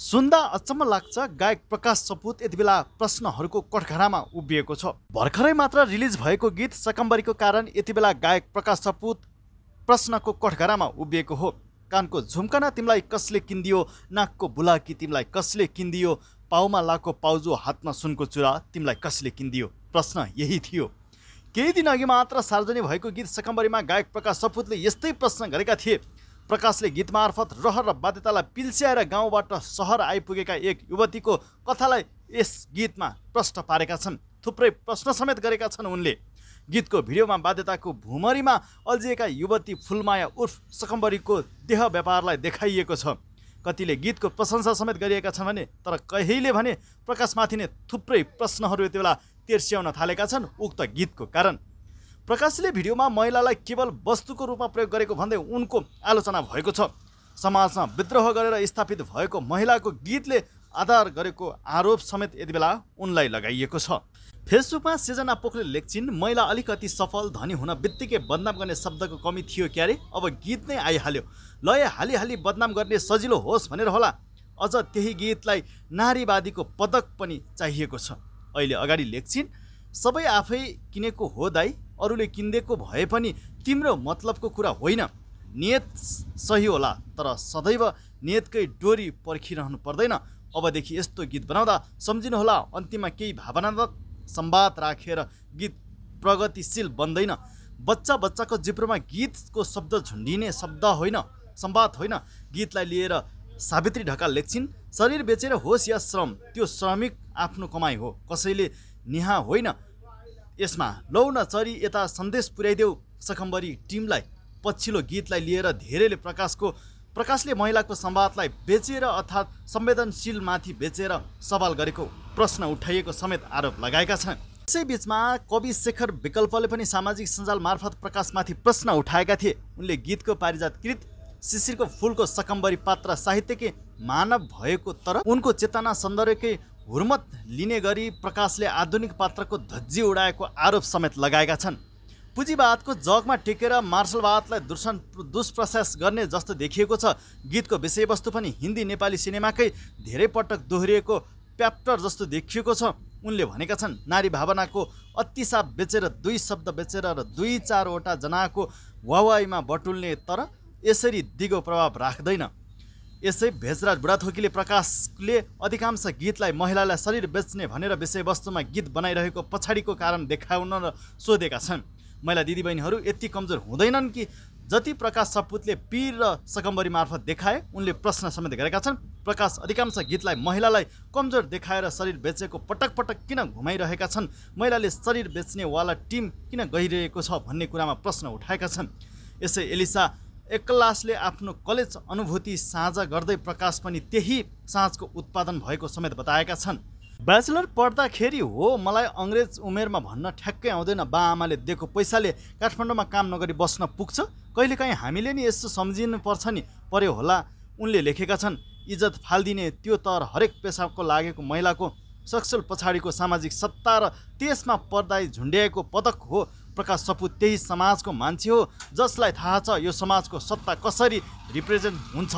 सुन्दा अचम्म लाग्छ गायक प्रकाश सपुत यति बेला प्रश्नहरूको कठघरामा उभिएको छ भर्खरै मात्र रिलिज भएको गीत सकम्बरीको कारण यति बेला गायक प्रकाश सपुत प्रश्नको कठघरामा उभिएको हो कानको झुम्कना तिमीलाई कसले किनिदियो नाकको बुलाकी तिमीलाई कसले किनिदियो पाउमा लाको पाउजो हातमा सुनको चुरा तिमीलाई कसले किनिदियो प्रश्न यही थियो केही दिन अघि मात्र सार्वजनिक भएको गीत सकम्बरीमा गायक प्रकाश सपुतले यस्तै प्रश्न गरेका थिए प्रकाशले गीत मार्फत रहर र बाध्यतालाई पिल्स्याएर गाउँबाट सहर आइपुगेका एक युवतीको कथालाई यस गीतमा प्रष्ट पारेका छन् थुप्रै प्रश्न समेत गरेका छन् उनले गीतको भिडियोमा बाध्यताको भुमरीमा अल्झिएका युवती फुलमाया उर्फ सकम्बरीको देह व्यापारलाई देखाइएको छ कतिले गीतको प्रशंसा समेत गरिएका छन् भने तर कहिले भने प्रकाशमाथि नै थुप्रै प्रश्नहरू यति बेला तेर्स्याउन थालेका छन् उक्त गीतको कारण प्रकाशले भिडियोमा महिलालाई केवल वस्तुको रूपमा प्रयोग गरेको भन्दै उनको आलोचना भएको छ समाजमा विद्रोह गरेर स्थापित भएको महिलाको गीतले आधार गरेको आरोप समेत यति बेला उनलाई लगाइएको छ फेसबुकमा सृजना पोखले लेख्छिन् महिला अलिकति सफल धनी हुन बित्तिकै बदनाम गर्ने शब्दको कमी थियो क्यारे अब गीत नै आइहाल्यो लय हाली बदनाम गर्ने सजिलो होस् भनेर होला अझ त्यही गीतलाई नारीवादीको पदक पनि चाहिएको छ अहिले अगाडि लेख्छिन् सबै आफै किनेको हो दाई अरूले किनिदिएको भए पनि तिम्रो मतलबको कुरा होइन नियत सही होला तर सदैव नियतकै डोरी पर्खिरहनु पर्दैन अबदेखि यस्तो गीत बनाउँदा सम्झिनुहोला अन्तिममा केही भावनात्मक सम्वाद राखेर गीत प्रगतिशील बन्दैन बच्चा बच्चाको जिब्रोमा गीतको शब्द झुन्डिने शब्द होइन सम्वाद होइन गीतलाई लिएर सावित्री ढकाल लेख्छिन् शरीर बेचेर होस् या श्रम त्यो श्रमिक आफ्नो कमाइ हो कसैले निहा होइन यसमा लौ न चरी यता सन्देश पुर्याइदेऊ सखम्बरी टिमलाई पछिल्लो गीतलाई लिएर धेरैले प्रकाशको प्रकाशले महिलाको संवादलाई बेचेर अर्थात् संवेदनशीलमाथि बेचेर सवाल गरेको प्रश्न उठाइएको समेत आरोप लगाएका छन् यसै बिचमा कवि शेखर विकल्पले पनि सामाजिक सञ्जाल मार्फत प्रकाशमाथि प्रश्न उठाएका थिए उनले गीतको पारिजात कृत शिशिरको फुलको सकम्बरी पात्र साहित्यकै मानव भएको तर उनको चेतना सौन्दर्यकै हुर्मत लिने गरी प्रकाशले आधुनिक पात्रको धज्जी उडाएको आरोप समेत लगाएका छन् पुँजीवादको जगमा टेकेर मार्शलवादलाई दुर्सन दुष्प्रशास गर्ने जस्तो देखिएको छ गीतको विषयवस्तु पनि हिन्दी नेपाली सिनेमाकै धेरै पटक दोहोरिएको प्याप्टर जस्तो देखिएको छ उनले भनेका छन् नारी भावनाको अतिसाप बेचेर दुई शब्द बेचेर र दुई चारवटा जनाको वावाईमा बटुल्ने तर यसरी दिगो प्रभाव राख्दैन यसै भेजराज बुढाथोकीले प्रकाशले अधिकांश गीतलाई महिलालाई शरीर बेच्ने भनेर विषयवस्तुमा गीत बनाइरहेको पछाडिको कारण देखाउन र सोधेका छन् महिला दिदीबहिनीहरू यति कमजोर हुँदैनन् कि जति प्रकाश सपुतले पीर र सकम्बरी मार्फत देखाए उनले प्रश्न समेत गरेका छन् प्रकाश अधिकांश गीतलाई महिलालाई कमजोर देखाएर शरीर बेचेको पटक पटक किन घुमाइरहेका छन् महिलाले शरीर बेच्नेवाला टिम किन गइरहेको छ भन्ने कुरामा प्रश्न उठाएका छन् यसै एलिसा एक्लासले आफ्नो कलेज अनुभूति साझा गर्दै प्रकाश पनि त्यही साँझको उत्पादन भएको समेत बताएका छन् ब्याचलर पढ्दाखेरि हो मलाई अङ्ग्रेज उमेरमा भन्न ठ्याक्कै आउँदैन बा आमाले दिएको पैसाले काठमाडौँमा काम नगरी बस्न पुग्छ कहिलेकाहीँ हामीले नि यस्तो सम्झिनुपर्छ नि पर्यो होला उनले लेखेका छन् इज्जत फालिदिने त्यो तर हरेक पेसाको लागेको महिलाको सक्सल पछाडिको सामाजिक सत्ता र त्यसमा पर्दाई झुन्ड्याएको पदक हो प्रकाश सपुत त्यही समाजको मान्छे हो जसलाई थाहा छ यो समाजको सत्ता कसरी रिप्रेजेन्ट हुन्छ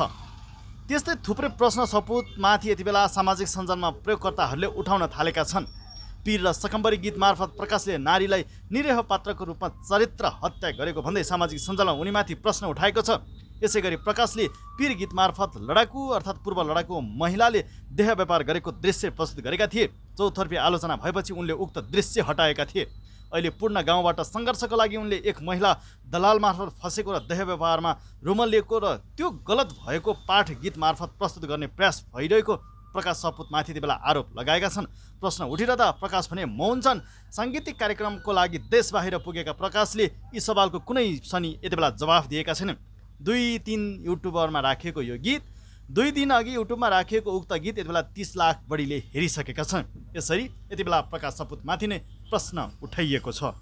त्यस्तै थुप्रै प्रश्न सपुतमाथि यति बेला सामाजिक सञ्जालमा प्रयोगकर्ताहरूले उठाउन थालेका छन् पीर र सकम्बरी गीत मार्फत प्रकाशले नारीलाई निरीह पात्रको रूपमा चरित्र हत्या गरेको भन्दै सामाजिक सञ्जालमा उनीमाथि प्रश्न उठाएको छ यसै गरी प्रकाशले पीर गीत मार्फत लडाकु अर्थात् पूर्व लडाकु महिलाले देह व्यापार गरेको दृश्य प्रस्तुत गरेका थिए चौतर्फी आलोचना भएपछि उनले उक्त दृश्य हटाएका थिए अहिले पूर्ण गाउँबाट सङ्घर्षको लागि उनले एक महिला दलाल मार्फत फँसेको र देह व्यवहारमा रुमलिएको र त्यो गलत भएको पाठ गीत मार्फत प्रस्तुत गर्ने प्रयास भइरहेको प्रकाश सपुतमाथि माथि बेला आरोप लगाएका छन् प्रश्न उठिरहँदा प्रकाश भने मौन छन् साङ्गीतिक कार्यक्रमको लागि देश बाहिर पुगेका प्रकाशले यी सवालको कुनै शनि यति बेला जवाफ दिएका छैनन् दुई तिन युट्युबरमा राखिएको यो गीत दुई दिन अघि युट्युबमा राखिएको उक्त गीत यति बेला तिस लाख बढीले हेरिसकेका छन् यसरी यति बेला प्रकाश सपुतमाथि नै प्रश्न उठाइएको छ